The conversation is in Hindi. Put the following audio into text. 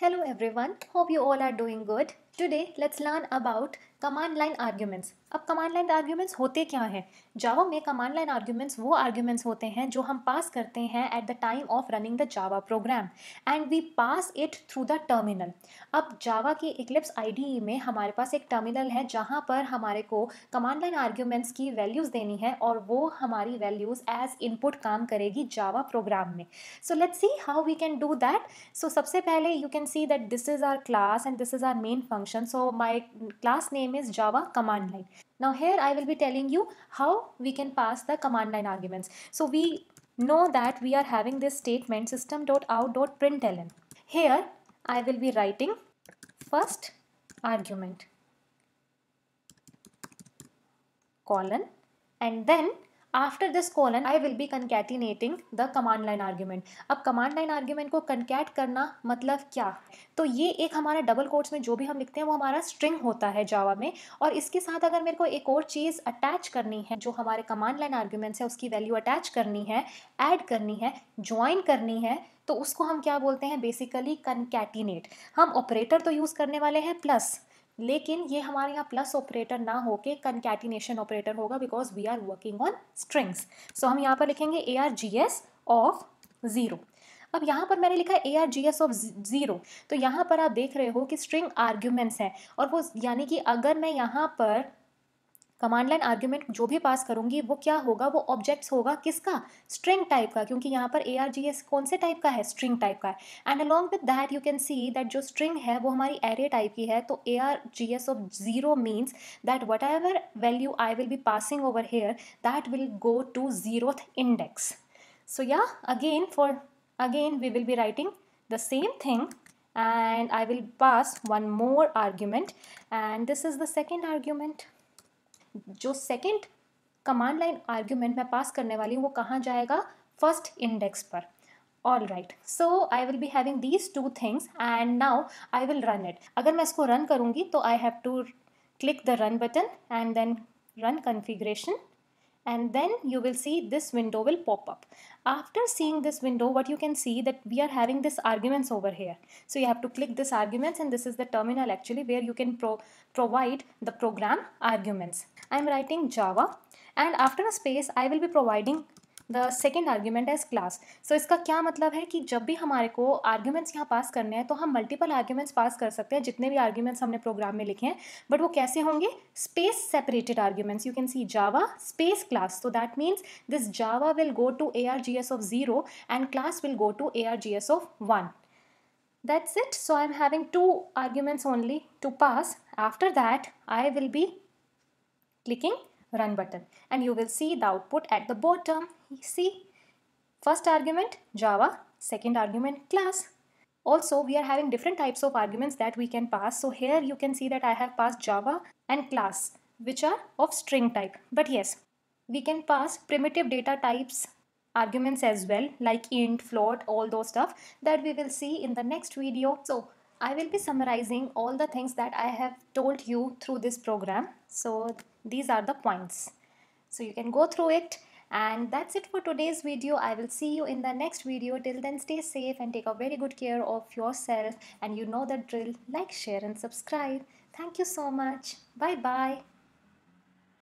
Hello everyone, hope you all are doing good. Today let's learn about command line arguments अब कमांड लाइन आर्ग्यूमेंट्स होते क्या हैं जावा में कमांड लाइन आर्ग्यूमेंट्स वो आर्ग्यूमेंट्स होते हैं जो हम पास करते हैं at the time of running the Java program and we pass it through the terminal अब जावा की इक्लिप्स आईडीई में हमारे पास एक टर्मिनल है जहाँ पर हमारे को कमांड लाइन आर्ग्यूमेंट्स की वैल्यूज़ देनी है और वो हमारी वैल्यूज़ एज इनपुट काम करेगी जावा प्रोग्राम में so let's see how we can do that so सबसे पहले you can see that this is our class and this is our main function function. So my class name is Java command line. Now here I will be telling you how we can pass the command line arguments. So we know that we are having this statement system.out.println. Here I will be writing first argument colon and then after this colon I will be concatenating the command line argument अब कमांड लाइन आर्ग्यूमेंट को कंकैट करना मतलब क्या तो ये एक हमारा डबल कोर्स में जो भी हम लिखते हैं वो हमारा स्ट्रिंग होता है जावा में और इसके साथ अगर मेरे को एक और चीज़ अटैच करनी है जो हमारे कमांड लाइन आर्ग्यूमेंट्स है उसकी वैल्यू अटैच करनी है ऐड करनी है ज्वाइन करनी है तो उसको हम क्या बोलते हैं बेसिकली कंकैटिनेट हम ऑपरेटर तो यूज़ करने वाले हैं प्लस लेकिन ये हमारे यहाँ प्लस ऑपरेटर ना होके कंकैटिनेशन ऑपरेटर होगा because we are working on strings so हम यहाँ पर लिखेंगे A R G S of zero अब यहाँ पर मैंने लिखा A R G S of zero तो यहाँ पर आप देख रहे हो कि स्ट्रिंग आर्ग्यूमेंट्स हैं और वो यानी कि अगर मैं यहाँ पर कमांड लाइन आर्ग्यूमेंट जो भी पास करूँगी वो क्या होगा वो ऑब्जेक्ट्स होगा किसका स्ट्रिंग टाइप का क्योंकि यहाँ पर ए आर जी एस कौन से टाइप का है स्ट्रिंग टाइप का है and along with that you can see that जो स्ट्रिंग है वो हमारी एरे टाइप की है तो A R G S of zero means that whatever value I will be passing over here that will go to zero index so yeah again for again we will be writing the same thing and I will pass one more argument and this is the second argument जो सेकेंड कमांड लाइन आर्ग्यूमेंट मैं पास करने वाली हूँ वो कहाँ जाएगा फर्स्ट इंडेक्स पर all right so I will be having these two things and now I will run it अगर मैं इसको रन करूँगी तो I have to click the run button and then run configuration and then you will see this window will pop up. After seeing this window, what you can see that we are having this arguments over here. So you have to click this arguments and this is the terminal actually where you can pro provide the program arguments. I'm writing Java and after a space, I will be providing the second argument as class so इसका क्या मतलब है कि जब भी हमारे को आर्ग्यूमेंट्स यहाँ पास करने हैं तो हम मल्टीपल आर्ग्यूमेंट्स पास कर सकते हैं जितने भी आर्ग्यूमेंट्स हमने प्रोग्राम में लिखे हैं बट वो कैसे होंगे space separated arguments you can see Java space class so that means this Java will go to A R G S of zero and class will go to A R G S of one that's it so i'm having two arguments only to pass after that i will be clicking run button and you will see the output at the bottom. See, first argument Java, second argument class. Also, we are having different types of arguments that we can pass. So here you can see that I have passed Java and class which are of string type. But yes, we can pass primitive data types arguments as well like int, float, all those stuff that we will see in the next video. So I will be summarizing all the things that I have told you through this program. So these are the points so you can go through it and that's it for today's video i will see you in the next video till then stay safe and take a very good care of yourself and you know the drill like share and subscribe thank you so much bye bye